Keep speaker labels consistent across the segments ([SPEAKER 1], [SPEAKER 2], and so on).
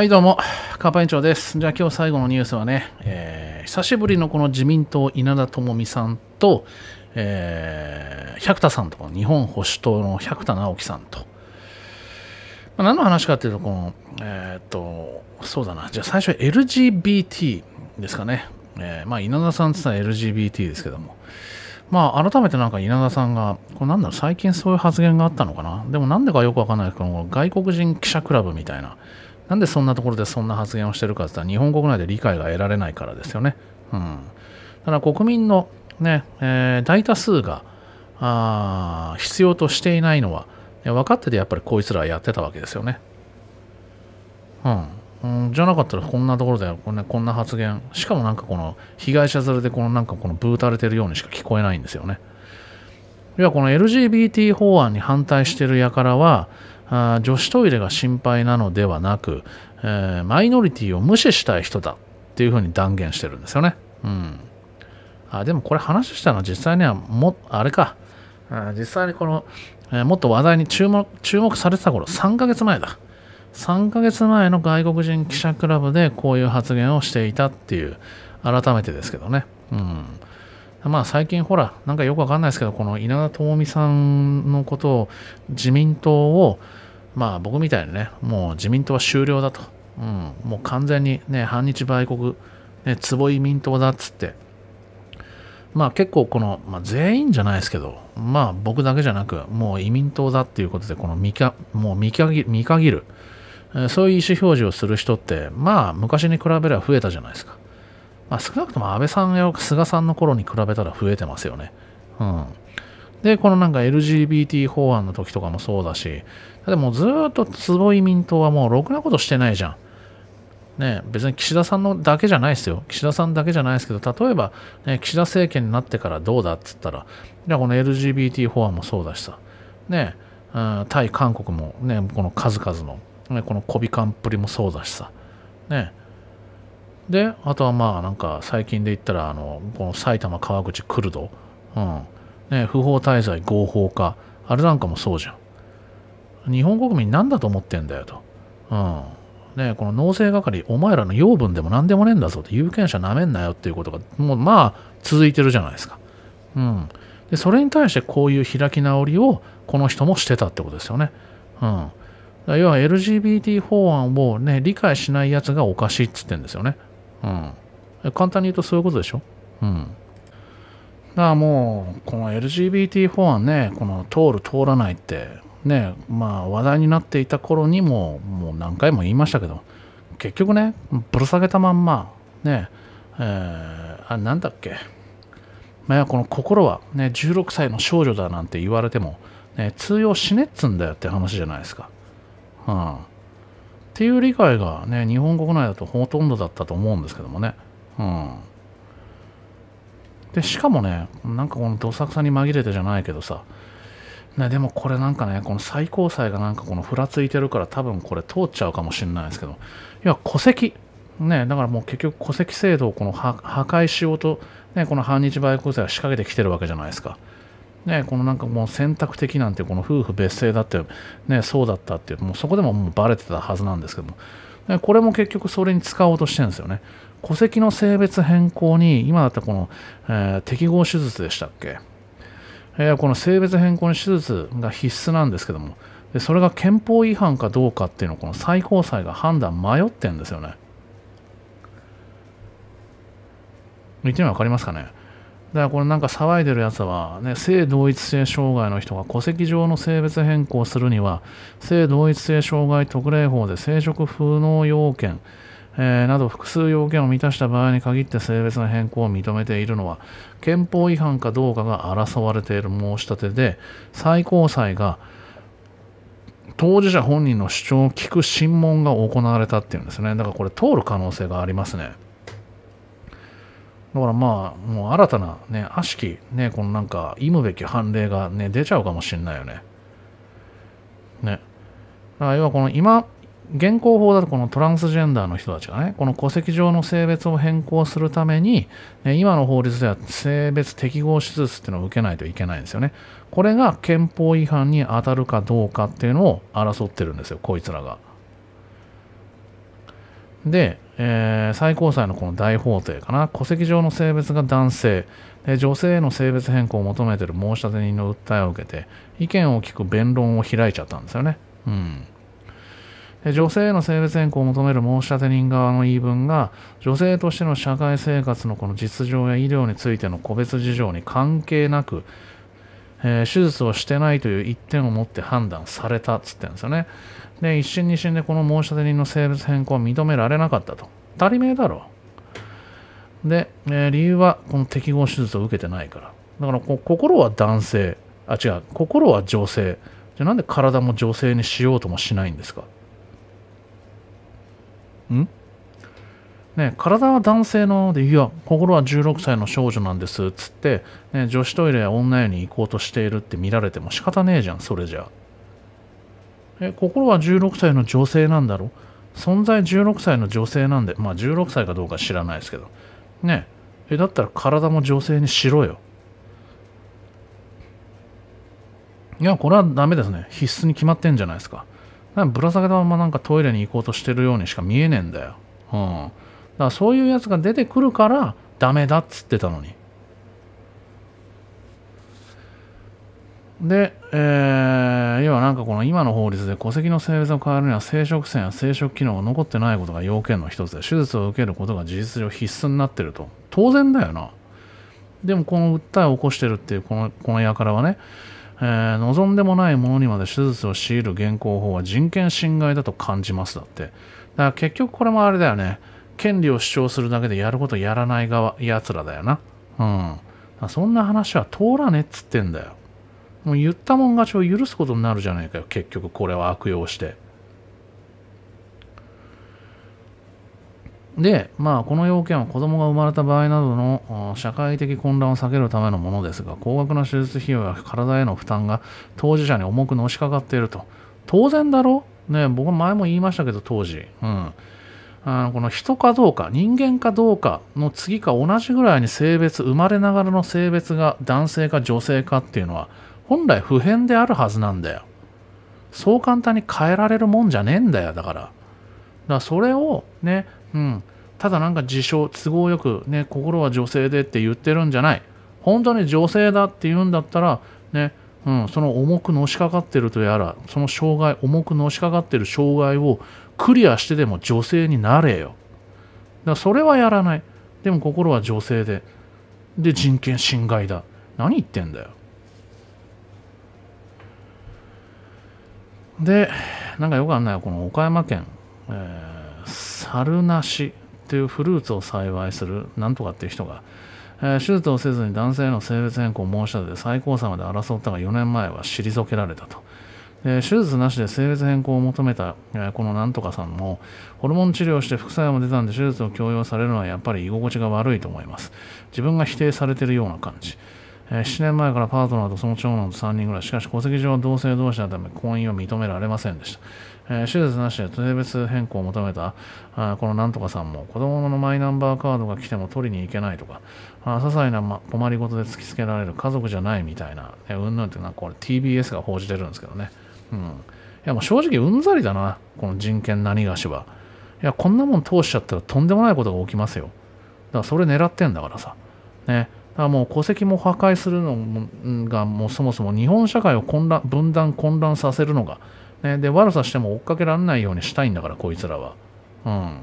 [SPEAKER 1] はいどうも、カーパ長です。じゃあ今日最後のニュースはね、えー、久しぶりのこの自民党稲田朋美さんと、えー、百田さんと日本保守党の百田直樹さんと、まあ、何の話かっていうと、この、えー、っと、そうだな、じゃあ最初 LGBT ですかね。えー、まあ稲田さんって言ったら LGBT ですけども、まあ改めてなんか稲田さんが、これなんだろう、最近そういう発言があったのかな。でもなんでかよくわかんないけど、外国人記者クラブみたいな、なんでそんなところでそんな発言をしてるかって言ったら日本国内で理解が得られないからですよね。うん、ただ国民のね、えー、大多数があ必要としていないのは、分かっててやっぱりこいつらはやってたわけですよね。うんうん、じゃなかったらこんなところでこん,、こんな発言しかもなんかこの被害者連れでこのなんかこのブータれてるようにしか聞こえないんですよね。いやこの LGBT 法案に反対してる輩はあ女子トイレが心配なのではなく、えー、マイノリティを無視したい人だっていうふうに断言してるんですよね。うん。あ、でもこれ話したのは実際にはも、あれか。実際にこの、えー、もっと話題に注目、注目されてた頃、3ヶ月前だ。3ヶ月前の外国人記者クラブでこういう発言をしていたっていう、改めてですけどね。うん。まあ最近ほら、なんかよくわかんないですけど、この稲田朋美さんのことを、自民党を、まあ僕みたいにね、もう自民党は終了だと。うん、もう完全にね、反日売国、ね、坪井民党だっつって、まあ結構この、まあ、全員じゃないですけど、まあ僕だけじゃなく、もう移民党だっていうことで、この見か、もう見限見限る、そういう意思表示をする人って、まあ昔に比べれば増えたじゃないですか。まあ少なくとも安倍さんや菅さんの頃に比べたら増えてますよね。うん。で、このなんか LGBT 法案の時とかもそうだし、でもずっと坪井民党はもうろくなことしてないじゃん。ね、別に岸田さんのだけじゃないですよ。岸田さんだけじゃないですけど、例えば、ね、岸田政権になってからどうだっつったら、じゃあこの LGBT 法案もそうだしさ、ね、うん、対韓国も、ね、この数々の、ね、このこびかんぷりもそうだしさ、ね、で、あとはまあなんか最近で言ったら、あの、この埼玉川口クルド、うん、ね、不法滞在合法化あれなんかもそうじゃん日本国民何だと思ってんだよと、うんね、この納税係お前らの養分でも何でもねえんだぞって有権者なめんなよっていうことがもうまあ続いてるじゃないですか、うん、でそれに対してこういう開き直りをこの人もしてたってことですよね、うん、だ要は LGBT 法案を、ね、理解しないやつがおかしいっつってんですよね、うん、簡単に言うとそういうことでしょ、うんだからもう、この LGBT 法案ね、この通る通らないって、ね、まあ話題になっていた頃にも、もう何回も言いましたけど、結局ね、ぶら下げたまんま、ね、えー、あ、なんだっけ、まあ、この心は、ね、16歳の少女だなんて言われても、ね、通用しねっつんだよって話じゃないですか。うん。っていう理解がね、日本国内だとほとんどだったと思うんですけどもね。うん。で、しかもね、なんかこのどさくさに紛れてじゃないけどさ、ね、でもこれなんかね、この最高裁がなんかこのふらついてるから多分これ通っちゃうかもしれないですけど、要は戸籍。ね、だからもう結局戸籍制度をこの破壊しようと、ね、この反日売国罪は仕掛けてきてるわけじゃないですか。ね、このなんかもう選択的なんてこの夫婦別姓だって、ね、そうだったっていうもうそこでももうバレてたはずなんですけどもこれも結局それに使おうとしてるんですよね。戸籍の性別変更に、今だったこの、えー、適合手術でしたっけ、えー、この性別変更の手術が必須なんですけども、でそれが憲法違反かどうかっていうのをこの最高裁が判断迷ってんですよね。見てみ分かりますかねだからこれなんか騒いでるやつは、ね、性同一性障害の人が戸籍上の性別変更するには、性同一性障害特例法で生殖不能要件、えー、など複数要件を満たした場合に限って性別の変更を認めているのは、憲法違反かどうかが争われている申し立てで、最高裁が当事者本人の主張を聞く審問が行われたっていうんですね。だからこれ通る可能性がありますね。だからまあ、もう新たなね、悪しき、ね、このなんか、忌むべき判例がね、出ちゃうかもしれないよね。ね。だから要はこの今、現行法だとこのトランスジェンダーの人たちがね、この戸籍上の性別を変更するために、ね、今の法律では性別適合手術っていうのを受けないといけないんですよね。これが憲法違反に当たるかどうかっていうのを争ってるんですよ、こいつらが。で、えー、最高裁のこの大法廷かな戸籍上の性別が男性で女性への性別変更を求めている申立人の訴えを受けて意見を聞く弁論を開いちゃったんですよね、うん、で女性への性別変更を求める申立人側の言い分が女性としての社会生活のこの実情や医療についての個別事情に関係なくえー、手術をしてないという一点をもって判断されたっつってんですよね。で、一審二審でこの申立人の性別変更は認められなかったと。当たり前だろう。で、えー、理由はこの適合手術を受けてないから。だからこ心は男性、あ、違う、心は女性。じゃあなんで体も女性にしようともしないんですかんね、体は男性のでいや心は16歳の少女なんですっつって、ね、女子トイレや女湯に行こうとしているって見られても仕方ねえじゃんそれじゃえ心は16歳の女性なんだろ存在16歳の女性なんでまあ16歳かどうか知らないですけどねえだったら体も女性にしろよいやこれはダメですね必須に決まってんじゃないですかぶら下げたままなんかトイレに行こうとしてるようにしか見えねえんだようんからそういうやつが出てくるからダメだっつってたのに。で、えー、要はなんかこの今の法律で戸籍の性別を変えるには生殖腺や生殖機能が残ってないことが要件の一つで手術を受けることが事実上必須になってると当然だよなでもこの訴えを起こしてるっていうこのこの輩はね、えー、望んでもないものにまで手術を強いる現行法は人権侵害だと感じますだってだから結局これもあれだよね権利を主張するだけでやることやらない側、奴らだよな。うん。そんな話は通らねっつってんだよ。もう言ったもん勝ちを許すことになるじゃないかよ。結局これは悪用して。で、まあ、この要件は子供が生まれた場合などの社会的混乱を避けるためのものですが、高額な手術費用や体への負担が当事者に重くのしかかっていると。当然だろね、僕前も言いましたけど、当時。うん。あこの人かどうか人間かどうかの次か同じぐらいに性別生まれながらの性別が男性か女性かっていうのは本来普遍であるはずなんだよそう簡単に変えられるもんじゃねえんだよだからだからそれをねうんただなんか自称都合よくね心は女性でって言ってるんじゃない本当に女性だって言うんだったらねうん、その重くのしかかってるとやらその障害重くのしかかってる障害をクリアしてでも女性になれよだからそれはやらないでも心は女性でで人権侵害だ何言ってんだよでなんかよくあんないこの岡山県、えー、猿なしっていうフルーツを栽培するなんとかっていう人がえー、手術をせずに男性への性別変更を申し立てて最高裁まで争ったが4年前は退けられたと。手術なしで性別変更を求めた、このなんとかさんもホルモン治療して副作用も出たんで手術を強要されるのはやっぱり居心地が悪いと思います自分が否定されてるような感じ7年前からパートナーとその長男と3人ぐらい、しかし戸籍上同性同士のため婚姻を認められませんでした。手術なしで性別変更を求めたこのなんとかさんも子供のマイナンバーカードが来ても取りに行けないとか、些細な、困りごとで突きつけられる家族じゃないみたいな、うんぬんっていうのはこれ TBS が報じてるんですけどね。うん。いや、もう正直うんざりだな、この人権何がしは。いや、こんなもん通しちゃったらとんでもないことが起きますよ。だからそれ狙ってんだからさ。ね。だからもう戸籍も破壊するのが、もうそもそも日本社会を混乱、分断、混乱させるのが、ね。で、悪さしても追っかけられないようにしたいんだから、こいつらは。うん。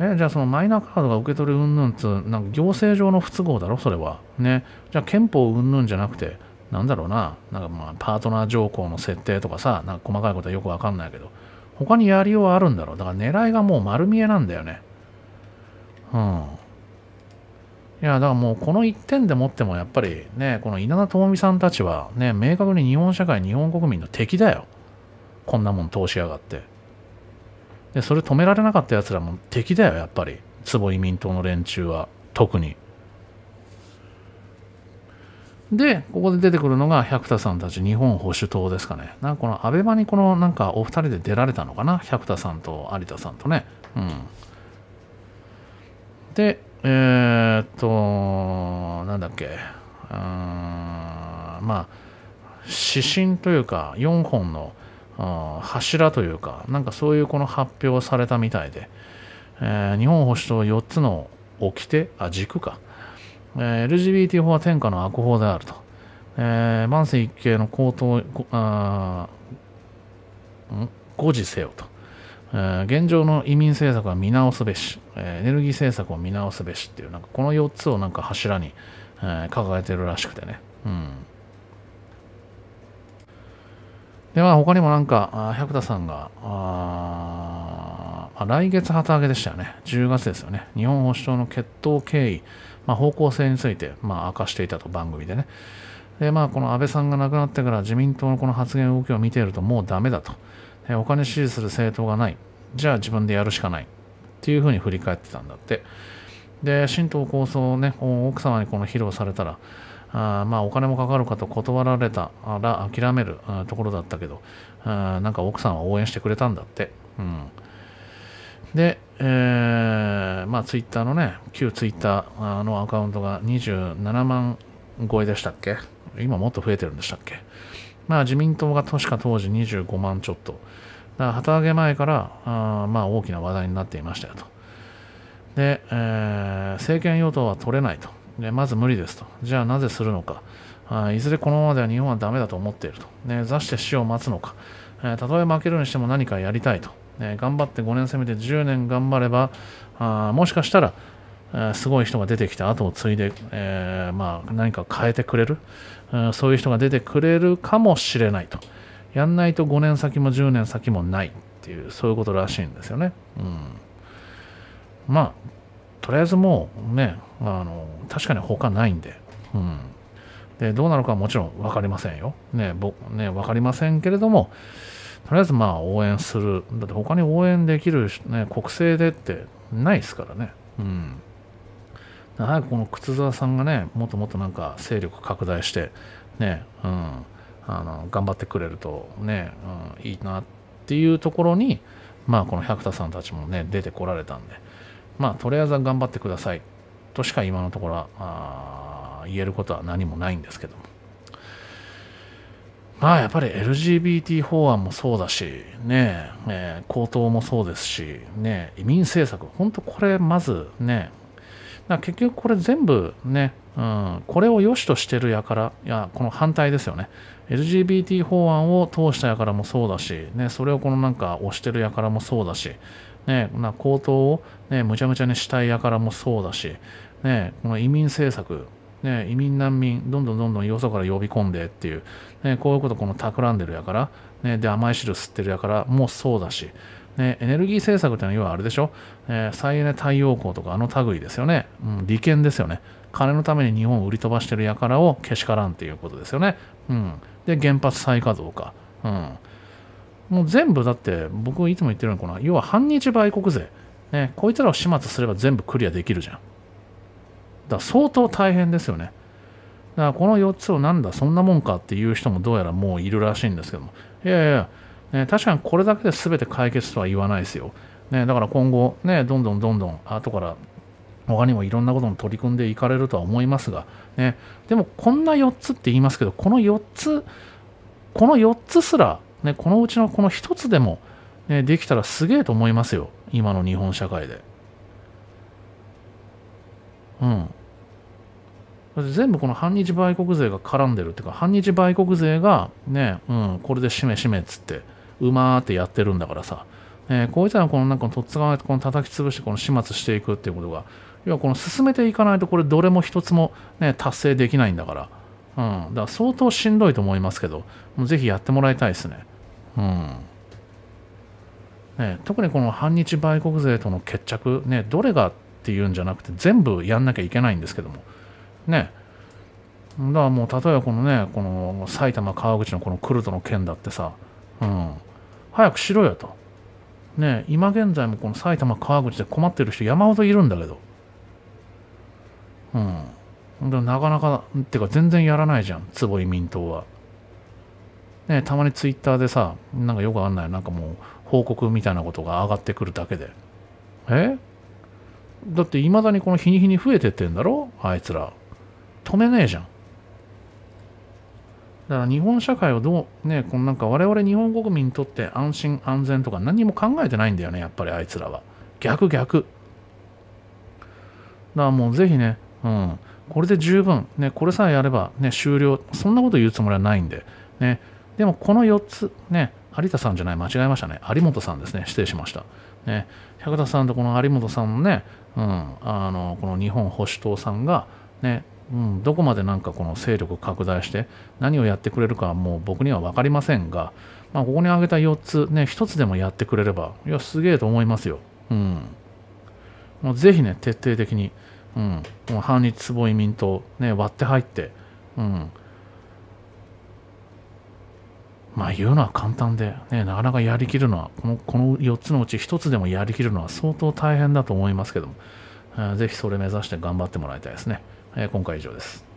[SPEAKER 1] えじゃあそのマイナーカードが受け取る云々つなんか行政上の不都合だろそれはねじゃあ憲法云々じゃなくてなんだろうななんかまあパートナー条項の設定とかさなんか細かいことはよくわかんないけど他にやりようはあるんだろうだから狙いがもう丸見えなんだよねうんいやだからもうこの1点でもってもやっぱりねこの稲田朋美さんたちはね明確に日本社会日本国民の敵だよこんなもん通しやがって。でそれ止められなかったやつらも敵だよやっぱり坪井民党の連中は特にでここで出てくるのが百田さんたち日本保守党ですかねなんかこの安倍派にこのなんかお二人で出られたのかな百田さんと有田さんとねうんでえー、っとなんだっけうーんまあ指針というか4本の「あ柱というか、なんかそういうこの発表されたみたいで、えー、日本保守党4つの掟、あ、軸か、えー、LGBT 法は天下の悪法であると、えー、万世一系の高等、誤字せよと、えー、現状の移民政策は見直すべし、えー、エネルギー政策を見直すべしっていう、なんかこの4つをなんか柱に、えー、掲げてるらしくてね。うんで、まあ、他にもなんか、百田さんが、ああ来月旗揚げでしたよね。10月ですよね。日本保守党の決闘経緯、まあ、方向性について、まあ、明かしていたと番組でね。で、まあ、この安倍さんが亡くなってから自民党のこの発言動きを見ているともうダメだと。お金支持する政党がない。じゃあ自分でやるしかない。っていうふうに振り返ってたんだって。で、新党構想をね、奥様にこの披露されたら、あまあお金もかかるかと断られたら諦めるところだったけどあなんか奥さんは応援してくれたんだって、うん、で、えー、まあツイッターのね旧ツイッターのアカウントが27万超えでしたっけ今もっと増えてるんでしたっけまあ自民党が確か当時25万ちょっとだ旗揚げ前からあまあ大きな話題になっていましたよとで、えー、政権与党は取れないとね、まず無理ですと。じゃあなぜするのか。あいずれこのままでは日本はダメだと思っていると。ね、座して死を待つのか。えたとえ負けるにしても何かやりたいと。ね、頑張って5年攻めて10年頑張れば、あもしかしたら、えすごい人が出てきて後を継いで、えー、まあ、何か変えてくれる、えそういう人が出てくれるかもしれないと。やんないと5年先も10年先もないっていう、そういうことらしいんですよね。うん。まあ、とりあえずもうね、あの、確かに他ないんで、うん。で、どうなのかはもちろん分かりませんよ。ね、ぼ、ね、分かりませんけれども、とりあえずまあ応援する。だって他に応援できる、ね、国政でってないですからね。うん。早くこの靴沢さんがね、もっともっとなんか勢力拡大して、ね、うん、あの、頑張ってくれるとね、うん、いいなっていうところに、まあこの百田さんたちもね、出てこられたんで、まあ、とりあえずは頑張ってくださいとしか今のところは言えることは何もないんですけども。まあやっぱり LGBT 法案もそうだし、ねえ、えー、高等もそうですし、ね、移民政策、本当これまずね、だ結局これ全部ね、うん、これを良しとしてるやから、いや、この反対ですよね。LGBT 法案を通したやからもそうだし、ね、それをこのなんか押してるやからもそうだし、ね、な高騰を、ね、むちゃむちゃにしたいやからもそうだし、ね、この移民政策、ね、移民難民、どんどんどんどんよそから呼び込んでっていう、ね、こういうことこの企んでるやから、ね、で、甘い汁吸ってるやからもうそうだし、ね、エネルギー政策ってのは要はあれでしょ、え再エネ太陽光とかあの類ですよね、うん、利権ですよね。金のために日本を売り飛ばしてる輩をけしからんっていうことですよね。うん。で、原発再稼働か。うん。もう全部だって僕いつも言ってるのかな。要は反日売国税、ね、こいつらを始末すれば全部クリアできるじゃんだから相当大変ですよねだからこの4つをなんだそんなもんかっていう人もどうやらもういるらしいんですけどもいやいやね、確かにこれだけで全て解決とは言わないですよ、ね、だから今後ねどんどんどんどん後から他にもいろんなことに取り組んでいかれるとは思いますが、ね、でもこんな4つって言いますけどこの4つこの4つすらね、このうちのこの一つでも、ね、できたらすげえと思いますよ今の日本社会でうん全部この反日売国税が絡んでるっていうか反日売国税がね、うん、これでしめしめっつってうまーってやってるんだからさ、えー、こういったのこのなんかとっつかないとこの叩き潰してこの始末していくっていうことが要はこの進めていかないとこれどれも一つも、ね、達成できないんだから、うん、だから相当しんどいと思いますけどぜひやってもらいたいですねうんね、特にこの反日売国税との決着、ね、どれがっていうんじゃなくて全部やんなきゃいけないんですけども、ね、だからもう例えばこのねこの埼玉川口のこのクルトの件だってさ、うん、早くしろよと、ね、今現在もこの埼玉川口で困ってる人山ほどいるんだけど、うん、でなかなかっていうか全然やらないじゃん坪井民党は。ね、たまにツイッターでさ、なんかよくあんない、なんかもう報告みたいなことが上がってくるだけで。えだっていまだにこの日に日に増えてってんだろあいつら。止めねえじゃん。だから日本社会をどう、ね、このなんか我々日本国民にとって安心安全とか何も考えてないんだよね、やっぱりあいつらは。逆逆。だからもうぜひね、うん、これで十分、ね、これさえやれば、ね、終了、そんなこと言うつもりはないんで、ね、でもこの4つ、ね、有田さんじゃない、間違えましたね。有本さんですね。失礼しました。ね、百田さんとこの有本さんもね、うん、あのこの日本保守党さんが、ね、うん、どこまでなんかこの勢力拡大して何をやってくれるかはもう僕には分かりませんが、まあ、ここに挙げた4つ、ね、1つでもやってくれれば、いや、すげえと思いますよ。うん。もうぜひね、徹底的に、うん、もう反日坪移民党、ね、割って入って、うん、まあ言うのは簡単で、ね、なかなかやりきるのはこの、この4つのうち1つでもやりきるのは相当大変だと思いますけども、ぜひそれ目指して頑張ってもらいたいですね。えー、今回以上です。